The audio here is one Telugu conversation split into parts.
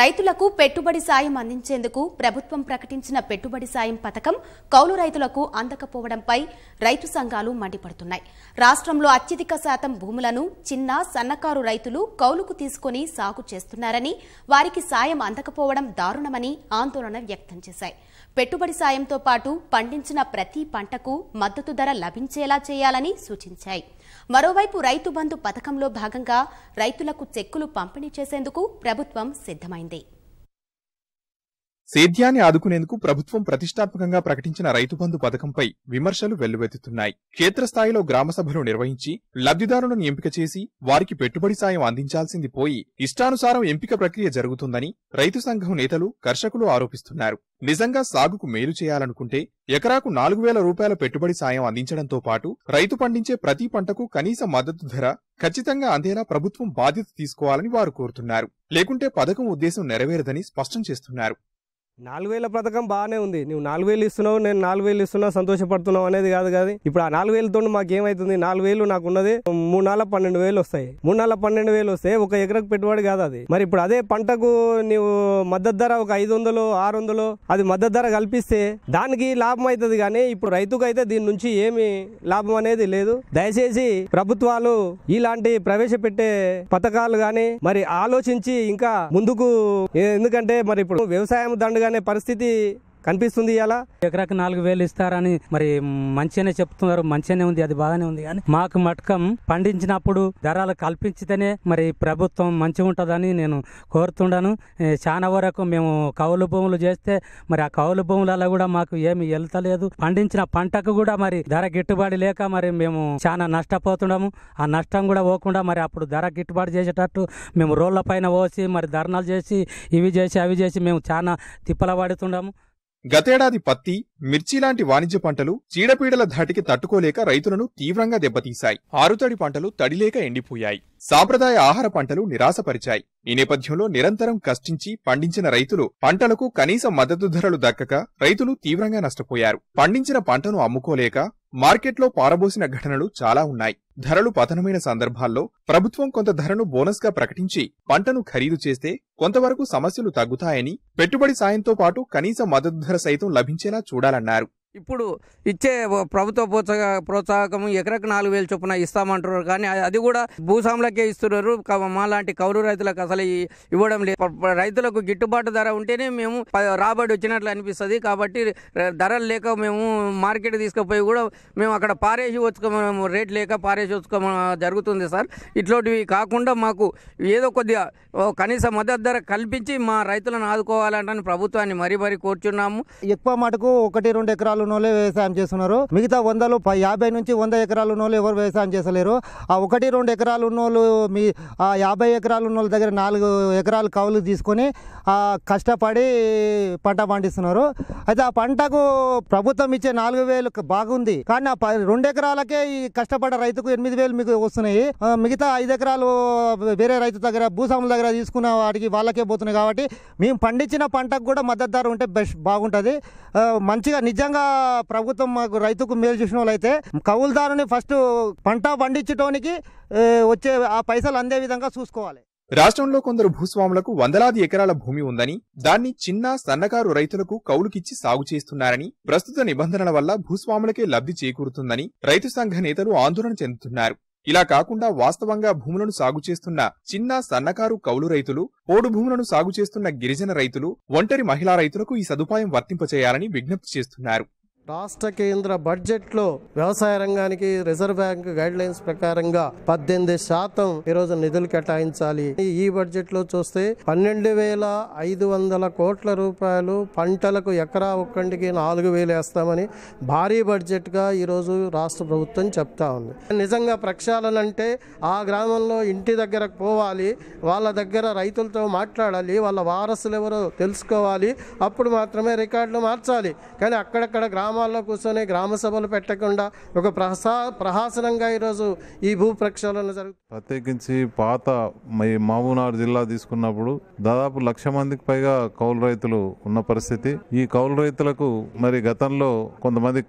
రైతులకు పెట్టుబడి సాయం అందించేందుకు ప్రభుత్వం ప్రకటించిన పెట్టుబడి సాయం పథకం కౌలు రైతులకు అందకపోవడంపై రైతు సంఘాలు మండిపడుతున్నాయి రాష్ట్రంలో అత్యధిక శాతం భూములను చిన్న సన్నకారు రైతులు కౌలుకు తీసుకుని సాగు చేస్తున్నారని వారికి సాయం అందకపోవడం దారుణమని ఆందోళన వ్యక్తం చేశాయి పెట్టుబడి సాయంతో పాటు పండించిన ప్రతి పంటకు మద్దతు ధర లభించేలా చేయాలని సూచించాయి మరోవైపు రైతు బంధు పథకంలో భాగంగా రైతులకు చెక్కులు పంపిణీ చేసేందుకు ప్రభుత్వం సిద్ధమైంది సేద్యాన్ని ఆదుకునేందుకు ప్రభుత్వం ప్రతిష్టాత్మకంగా ప్రకటించిన రైతు బంధు పథకంపై విమర్శలు వెల్లువెత్తుతున్నాయి క్షేత్రస్థాయిలో గ్రామసభలు నిర్వహించి లబ్దిదారులను ఎంపిక చేసి వారికి పెట్టుబడి సాయం అందించాల్సింది పోయి ఇష్టానుసారం ఎంపిక ప్రక్రియ జరుగుతుందని రైతు సంఘం నేతలు కర్షకులు ఆరోపిస్తున్నారు నిజంగా సాగుకు మేలు చేయాలనుకుంటే ఎకరాకు నాలుగు వేల రూపాయల పెట్టుబడి సాయం అందించడంతో పాటు రైతు పండించే ప్రతి పంటకు కనీస మద్దతు ధర ఖచ్చితంగా అందేలా ప్రభుత్వం బాధ్యత తీసుకోవాలని వారు కోరుతున్నారు లేకుంటే పథకం ఉద్దేశం నెరవేరదని స్పష్టం చేస్తున్నారు నాలుగు వేల పథకం బాగానే ఉంది నువ్వు నాలుగు వేలు ఇస్తున్నావు నేను నాలుగు వేలు ఇస్తున్నా సంతోషపడుతున్నావు అనేది కాదు కాదు ఇప్పుడు ఆ నాలుగు వేలతో ఏమైతుంది నాలుగు వేలు నాకు ఉన్నది మూడు నాలుగు పన్నెండు వేలు వస్తాయి మూడు నాలుగు పన్నెండు వేలు వస్తే ఒక ఎకరకు పెట్టుబడి కాదు అది మరి ఇప్పుడు అదే పంటకు నీవు మద్దతు ధర ఒక ఐదు వందలు ఆరు వందలు అది మద్దతు ధర కల్పిస్తే దానికి లాభం అవుతుంది కానీ ఇప్పుడు రైతుకు అయితే దీని నుంచి ఏమి లాభం అనేది లేదు దయచేసి ప్రభుత్వాలు ఇలాంటి ప్రవేశపెట్టే పథకాలు కానీ మరి ఆలోచించి ఇంకా ముందుకు ఎందుకంటే మరి ఇప్పుడు వ్యవసాయం దండగా కానీ పరిస్థితి కనిపిస్తుంది ఇలా ఎకరాకి నాలుగు వేలు ఇస్తారని మరి మంచిగానే చెప్తున్నారు మంచిగానే ఉంది అది బాగానే ఉంది కానీ మాకు మటకం పండించినప్పుడు ధరలు కల్పించితేనే మరి ప్రభుత్వం మంచిగా ఉంటుందని నేను కోరుతున్నాను చాలా వరకు మేము కౌలు భూములు చేస్తే మరి ఆ కౌలు భూములలో కూడా మాకు ఏమి వెళ్తలేదు పండించిన పంటకు కూడా మరి ధర గిట్టుబాటు లేక మరి మేము చాలా నష్టపోతున్నాము ఆ నష్టం కూడా పోకుండా మరి అప్పుడు ధర గిట్టుబాటు చేసేటట్టు మేము రోడ్ల పైన పోసి మరి ధర్నాలు చేసి ఇవి చేసి అవి చేసి మేము చాలా తిప్పల పడుతున్నాము గతేడాది పత్తి మిర్చి లాంటి వాణిజ్య పంటలు చీడపీడల ధాటికి తట్టుకోలేక రైతులను తీవ్రంగా దెబ్బతీశాయి ఆరుతడి పంటలు తడిలేక ఎండిపోయాయి సాంప్రదాయ ఆహార పంటలు నిరాశపరిచాయి ఈ నేపథ్యంలో నిరంతరం కష్టించి పండించిన రైతులు పంటలకు కనీస మద్దతు ధరలు దక్కక రైతులు తీవ్రంగా నష్టపోయారు పండించిన పంటను అమ్ముకోలేక మార్కెట్లో పారబోసిన ఘటనలు చాలా ఉన్నాయి ధరలు పతనమైన సందర్భాల్లో ప్రభుత్వం కొంత ధరను బోనస్గా ప్రకటించి పంటను ఖరీదు చేస్తే కొంతవరకు సమస్యలు తగ్గుతాయని పెట్టుబడి సాయంతో పాటు కనీస మద్దతు ధర సైతం లభించేలా చూడాలన్నారు ఇప్పుడు ఇచ్చే ప్రభుత్వ ప్రోత్సాహ ప్రోత్సాహకం ఎకరకు నాలుగు వేలు చొప్పున ఇస్తామంటున్నారు కానీ అది కూడా భూస్వాములకే ఇస్తున్నారు మాలాంటి కౌలు రైతులకు అసలు ఇవ్వడం లేదు రైతులకు గిట్టుబాటు ధర ఉంటేనే మేము రాబడి వచ్చినట్లు అనిపిస్తుంది కాబట్టి ధరలు లేక మేము మార్కెట్ తీసుకుపోయి కూడా మేము అక్కడ పారేసి వచ్చుకో రేట్ లేక పారేసి వచ్చుకోమ జరుగుతుంది సార్ ఇట్లాంటివి కాకుండా మాకు ఏదో కొద్దిగా కనీస మద్దతు ధర కల్పించి మా రైతులను ఆదుకోవాలంటని ప్రభుత్వాన్ని మరీ మరీ కోరుచున్నాము ఎక్కువ మటుకు ఒకటి రెండు ఎకరాలు నోలే వ్యవసాయం చేస్తున్నారు మిగతా వందలు యాభై నుంచి వంద ఎకరాలు నోళ్ళు ఎవరు వ్యవసాయం చేసలేరు ఆ ఒకటి రెండు ఎకరాలు ఉన్నోళ్ళు మీ ఆ యాభై ఎకరాలు ఉన్న దగ్గర నాలుగు ఎకరాలు కౌలు తీసుకొని కష్టపడి పంట పండిస్తున్నారు అయితే ఆ పంటకు ప్రభుత్వం ఇచ్చే నాలుగు వేలు బాగుంది కానీ ఆ రెండు ఎకరాలకే ఈ కష్టపడ్డ రైతుకు ఎనిమిది వేలు మీకు వస్తున్నాయి మిగతా ఐదు ఎకరాలు వేరే రైతు దగ్గర భూస్వాముల దగ్గర తీసుకున్న వాటికి వాళ్ళకే పోతున్నాయి కాబట్టి మేము పండించిన పంటకు కూడా మద్దతు ధర ఉంటే బెస్ట్ బాగుంటుంది మంచిగా నిజంగా ప్రభుత్వం మాకు రైతుకు మేలు చూసిన వాళ్ళైతే కౌలుదారుని ఫస్ట్ పంట పండించడానికి వచ్చే ఆ పైసలు అందే విధంగా చూసుకోవాలి రాష్ట్రంలో కొందరు భూస్వాములకు వందలాది ఎకరాల భూమి ఉందని దాన్ని చిన్న సన్నకారు రైతులకు కౌలుకిచ్చి సాగు చేస్తున్నారని ప్రస్తుత నిబంధనల వల్ల భూస్వాములకే లబ్ధి చేకూరుతుందని రైతు సంఘ నేతలు ఆందోళన చెందుతున్నారు ఇలా కాకుండా వాస్తవంగా భూములను సాగు చేస్తున్న చిన్న సన్నకారు కౌలు రైతులు పోడు భూములను సాగు చేస్తున్న గిరిజన రైతులు ఒంటరి మహిళా రైతులకు ఈ సదుపాయం వర్తింపచేయాలని విజ్ఞప్తి చేస్తున్నారు రాష్ట్ర కేంద్ర బడ్జెట్లో వ్యవసాయ రంగానికి రిజర్వ్ బ్యాంక్ గైడ్ లైన్స్ ప్రకారంగా పద్దెనిమిది శాతం ఈరోజు నిధులు కేటాయించాలి ఈ బడ్జెట్ లో చూస్తే పన్నెండు వేల ఐదు వందల కోట్ల రూపాయలు పంటలకు ఎకరా ఒక్కంటికి నాలుగు వేలు వేస్తామని భారీ బడ్జెట్ గా ఈరోజు రాష్ట్ర ప్రభుత్వం చెప్తా ఉంది నిజంగా ప్రక్షాళన అంటే ఆ గ్రామంలో ఇంటి దగ్గర పోవాలి వాళ్ళ దగ్గర రైతులతో మాట్లాడాలి వాళ్ళ వారసులు ఎవరో తెలుసుకోవాలి అప్పుడు మాత్రమే రికార్డులు మార్చాలి కానీ అక్కడక్కడ గ్రామ గ్రామాల్లో కూర్చొని గ్రామ సభలు పెట్టకుండా ఒక ప్రసా ప్రహాసనంగా ఈరోజు ఈ భూ ప్రక్షాళన జరుగు ప్రత్యేకించి పాత మామూనారు జిల్లా తీసుకున్నప్పుడు దాదాపు లక్ష మందికి పైగా కౌలు రైతులు ఉన్న పరిస్థితి ఈ కౌలు రైతులకు మరి గతంలో కొంతమంది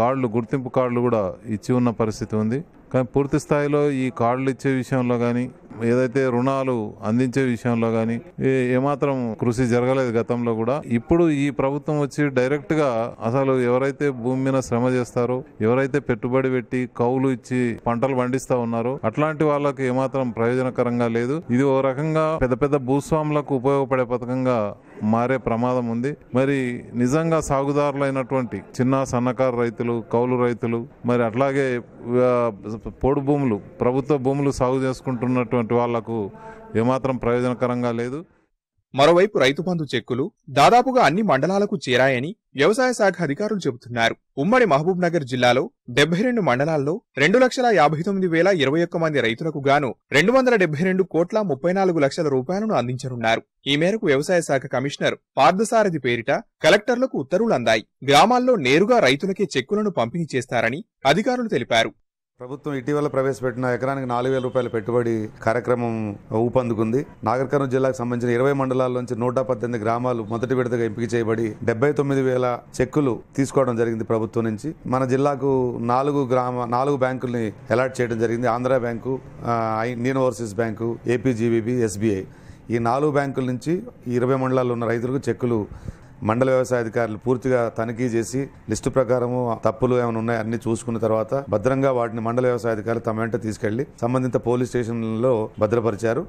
కార్డులు గుర్తింపు కార్డులు కూడా ఇచ్చి ఉన్న పరిస్థితి ఉంది కానీ పూర్తి స్థాయిలో ఈ కార్డులు ఇచ్చే విషయంలో కానీ ఏదైతే రుణాలు అందించే విషయంలో కానీ ఏమాత్రం కృషి జరగలేదు గతంలో కూడా ఇప్పుడు ఈ ప్రభుత్వం వచ్చి డైరెక్ట్ గా అసలు ఎవరైతే భూమి మీద శ్రమ చేస్తారో ఎవరైతే పెట్టుబడి పెట్టి కౌలు ఇచ్చి పంటలు పండిస్తా ఉన్నారో అట్లాంటి వాళ్ళకి ఏమాత్రం ప్రయోజనకరంగా లేదు ఇది ఓ రకంగా పెద్ద పెద్ద భూస్వాములకు ఉపయోగపడే పథకంగా మారే ప్రమాదం ఉంది మరి నిజంగా సాగుదారులైనటువంటి చిన్న సన్నకారు రైతులు కౌలు రైతులు మరి అట్లాగే పోడు భూములు ప్రభుత్వ భూములు సాగు చేసుకుంటున్నటువంటి చేసుకున్నటువంటి వాళ్లకు ఏమాత్రం ప్రయోజనకరంగా లేదు మరోవైపు రైతు బంధు చెక్కులు దాదాపుగా అన్ని మండలాలకు చేరాయని వ్యవసాయ శాఖ అధికారులు చెబుతున్నారు ఉమ్మడి మహబూబ్ నగర్ జిల్లాలో డెబ్బై రెండు మండలాల్లో రెండు లక్షల యాభై తొమ్మిది వేల ఇరవై ఒక్క మంది రైతులకు గాను రెండు వందల డెబ్బై రెండు కోట్ల ముప్పై నాలుగు లక్షల రూపాయలను అందించనున్నారు ఈ మేరకు వ్యవసాయ శాఖ కమిషనర్ పార్థసారథి పేరిట కలెక్టర్లకు ఉత్తర్వులు అందాయి గ్రామాల్లో నేరుగా రైతులకే చెక్కులను పంపిణీ చేస్తారని అధికారులు తెలిపారు ప్రభుత్వం ఇటీవల ప్రవేశపెట్టిన ఎకరానికి నాలుగు వేల రూపాయల పెట్టుబడి కార్యక్రమం ఊపందుకుంది నాగర్ జిల్లాకు సంబంధించిన ఇరవై మండలాల నుంచి నూట పద్దెనిమిది గ్రామాలు మొదటి విడతగా ఎంపిక చేయబడి డెబ్బై తొమ్మిది వేల చెక్కులు తీసుకోవడం జరిగింది ప్రభుత్వం నుంచి మన జిల్లాకు నాలుగు గ్రామ నాలుగు బ్యాంకుల్ని అలాట్ చేయడం జరిగింది Andhra bank Indian overseas bank APGBB SBI ఈ నాలుగు బ్యాంకుల నుంచి ఇరవై మండలాల్లో ఉన్న రైతులకు చెక్కులు మండల వ్యవసాయ అధికారులు పూర్తిగా తనిఖీ చేసి లిస్టు ప్రకారము తప్పులు ఏమైనా ఉన్నాయి అన్ని చూసుకున్న తర్వాత భద్రంగా వాటిని మండల వ్యవసాయ అధికారులు తమ వెంట తీసుకెళ్లి సంబంధిత పోలీస్ స్టేషన్లలో భద్రపరిచారు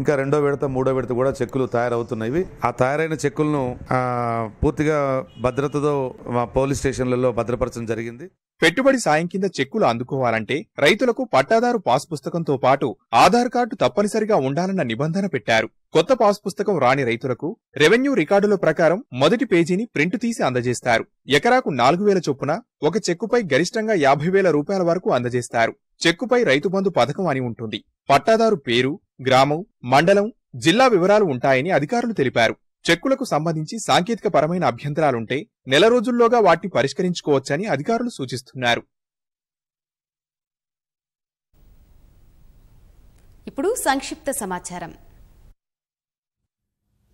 ఇంకా రెండో విడత మూడో విడత కూడా చెక్కులు తయారవుతున్నవి ఆ తయారైన చెక్కులను పూర్తిగా భద్రతతో పోలీస్ స్టేషన్లలో భద్రపరచడం జరిగింది పెట్టుబడి సాయం కింద చెక్కులు అందుకోవాలంటే రైతులకు పట్టాదారు పాస్ పుస్తకంతో పాటు ఆధార్ కార్డు తప్పనిసరిగా ఉండాలన్న నిబంధన పెట్టారు కొత్త పాస్ పుస్తకం రాని రైతులకు రెవెన్యూ రికార్డుల ప్రకారం మొదటి పేజీని ప్రింట్ తీసి అందజేస్తారు ఎకరాకు నాలుగు వేల చొప్పున ఒక చెక్కుపై గరిష్టంగా యాభై వేల రూపాయల వరకు అందజేస్తారు చెక్కుపై రైతు బంధు పథకం అని ఉంటుంది పట్టాదారు పేరు గ్రామం మండలం జిల్లా వివరాలు ఉంటాయని అధికారులు తెలిపారు చెక్కులకు సంబంధించి సాంకేతిక పరమైన అభ్యంతరాలుంటే నెల రోజుల్లోగా వాటిని పరిష్కరించుకోవచ్చని అధికారులు సూచిస్తున్నారు ఇప్పుడు సంక్షిప్త సమాచారం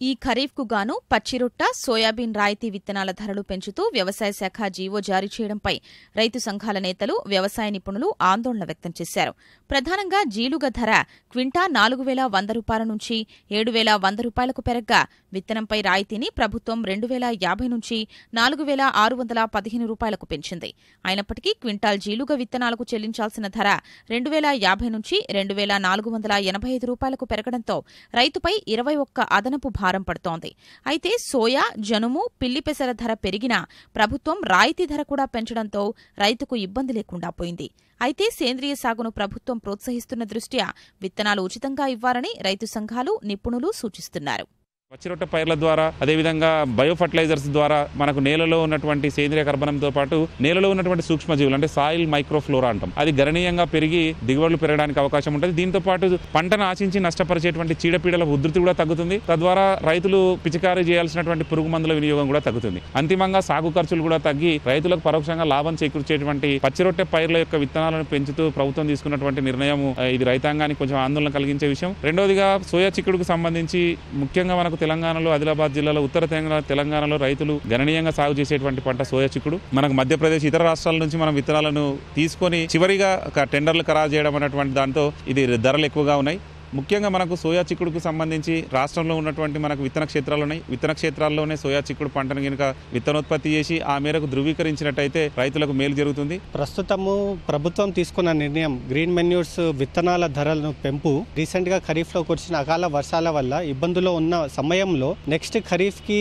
ఈ ఖరీఫ్కు గాను పచ్చిరొట్ట సోయాబీన్ రాయితీ విత్తనాల ధరలు పెంచుతూ వ్యవసాయ శాఖ జీవో జారీ చేయడంపై రైతు సంఘాల నేతలు వ్యవసాయ నిపుణులు ఆందోళన వ్యక్తం చేశారు ప్రధానంగా జీలుగ ధర క్వింటా నాలుగు వేల వంద రూపాయల నుంచి ఏడు వేల వంద రూపాయలకు పెరగ్గా విత్తనంపై రాయితీని ప్రభుత్వం రెండు వేల యాభై నుంచి నాలుగు వేల ఆరు వందల పదిహేను రూపాయలకు పెంచింది అయినప్పటికీ క్వింటాల్ జీలుగ విత్తనాలకు చెల్లించాల్సిన ధర రెండు వేల యాభై నుంచి రెండు వేల నాలుగు వందల ఎనభై ఐదు రూపాయలకు పెరగడంతో రైతుపై ఇరవై ఒక్క అదనపు భారీ భారం పడుతోంది అయితే సోయా జనుము పిల్లి పెసర ధర పెరిగినా ప్రభుత్వం రాయితీ ధర కూడా పెంచడంతో రైతుకు ఇబ్బంది లేకుండా పోయింది అయితే సేంద్రియ సాగును ప్రభుత్వం ప్రోత్సహిస్తున్న దృష్ట్యా విత్తనాలు ఉచితంగా ఇవ్వాలని రైతు సంఘాలు నిపుణులు సూచిస్తున్నారు పచ్చిరొట్ట పైర్ల ద్వారా అదేవిధంగా బయో ఫర్టిలైజర్స్ ద్వారా మనకు నేలలో ఉన్నటువంటి సేంద్రియ కర్బనంతో పాటు నేలలో ఉన్నటువంటి సూక్ష్మజీవులు అంటే సాయిల్ మైక్రోఫ్లోరా అంటాం అది గణనీయంగా పెరిగి దిగుబడులు పెరగడానికి అవకాశం ఉంటుంది దీంతో పాటు పంటను ఆశించి నష్టపరిచేటువంటి చీడపీడల ఉధృతి కూడా తగ్గుతుంది తద్వారా రైతులు పిచికారీ చేయాల్సినటువంటి పురుగు మందుల వినియోగం కూడా తగ్గుతుంది అంతిమంగా సాగు ఖర్చులు కూడా తగ్గి రైతులకు పరోక్షంగా లాభం చేకూర్చేటువంటి పచ్చిరొట్టె పైర్ల యొక్క విత్తనాలను పెంచుతూ ప్రభుత్వం తీసుకున్నటువంటి నిర్ణయం ఇది రైతాంగానికి కొంచెం ఆందోళన కలిగించే విషయం రెండోదిగా సోయా చిక్కుడుకు సంబంధించి ముఖ్యంగా మనకు తెలంగాణలో ఆదిలాబాద్ జిల్లాలో ఉత్తర తెలంగాణ తెలంగాణలో రైతులు గణనీయంగా సాగు చేసేటువంటి పంట సోయా చిక్కుడు మనకు మధ్యప్రదేశ్ ఇతర రాష్ట్రాల నుంచి మనం విత్తనాలను తీసుకొని చివరిగా టెండర్లు ఖరారు చేయడం అనేటువంటి దాంతో ఇది ధరలు ఎక్కువగా ఉన్నాయి ముఖ్యంగా మనకు సోయా చిక్కుడుకు సంబంధించి రాష్ట్రంలో ఉన్నటువంటి మనకు విత్తన క్షేత్రాలు ఉన్నాయి విత్తన క్షేత్రాల్లోనే సోయా చిక్కుడు పంటను కనుక విత్తనోత్పత్తి చేసి ఆ మేరకు ధృవీకరించినట్టయితే రైతులకు మేలు జరుగుతుంది ప్రస్తుతము ప్రభుత్వం తీసుకున్న నిర్ణయం గ్రీన్ మెన్యూర్స్ విత్తనాల ధరలను పెంపు రీసెంట్ గా ఖరీఫ్ లో కురిసిన అకాల వర్షాల వల్ల ఇబ్బందులో ఉన్న సమయంలో నెక్స్ట్ ఖరీఫ్ కి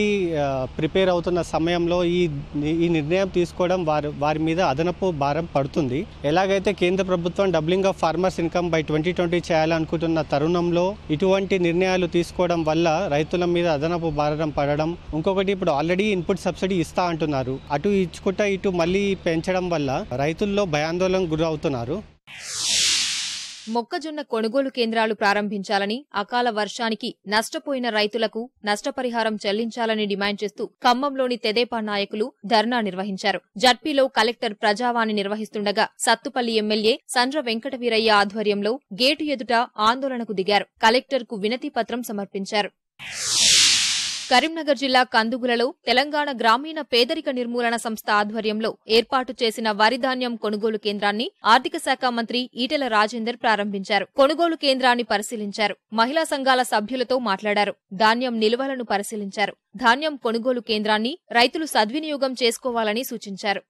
ప్రిపేర్ అవుతున్న సమయంలో ఈ ఈ నిర్ణయం తీసుకోవడం వారి వారి మీద అదనపు భారం పడుతుంది ఎలాగైతే కేంద్ర ప్రభుత్వం doubling of farmers income by twenty twenty చేయాలనుకుంటున్న తరుణంలో ఇటువంటి నిర్ణయాలు తీసుకోవడం వల్ల రైతుల మీద అదనపు భారం పడడం ఇంకొకటి ఇప్పుడు ఆల్రెడీ ఇన్పుట్ సబ్సిడీ ఇస్తా అంటున్నారు అటు ఇచ్చుకుంటా ఇటు మళ్ళీ పెంచడం వల్ల రైతుల్లో భయాందోళన గురవుతున్నారు మొక్కజొన్న కొనుగోలు కేంద్రాలు ప్రారంభించాలని అకాల వర్షానికి నష్టపోయిన రైతులకు నష్టపరిహారం చెల్లించాలని డిమాండ్ చేస్తూ ఖమ్మంలోని తెదేపా నాయకులు ధర్నా నిర్వహించారు జడ్పీలో కలెక్టర్ ప్రజావాణి నిర్వహిస్తుండగా సత్తుపల్లి ఎమ్మెల్యే సంద్ర వెంకటవీరయ్య ఆధ్వర్యంలో గేటు ఎదుట ఆందోళనకు దిగారు కలెక్టర్కు వినతి పత్రం సమర్పించారు కరీంనగర్ జిల్లా కందుగులలో తెలంగాణ గ్రామీణ పేదరిక నిర్మూలన సంస్థ ఆధ్వర్యంలో ఏర్పాటు చేసిన వరిధాన్యం కొనుగోలు కేంద్రాన్ని ఆర్థిక శాఖ మంత్రి ఈటెల రాజేందర్ ప్రారంభించారు కొనుగోలు కేంద్రాన్ని పరిశీలించారు మహిళా సంఘాల సభ్యులతో మాట్లాడారు ధాన్యం నిల్వలను పరిశీలించారు ధాన్యం కొనుగోలు కేంద్రాన్ని రైతులు సద్వినియోగం చేసుకోవాలని సూచించారు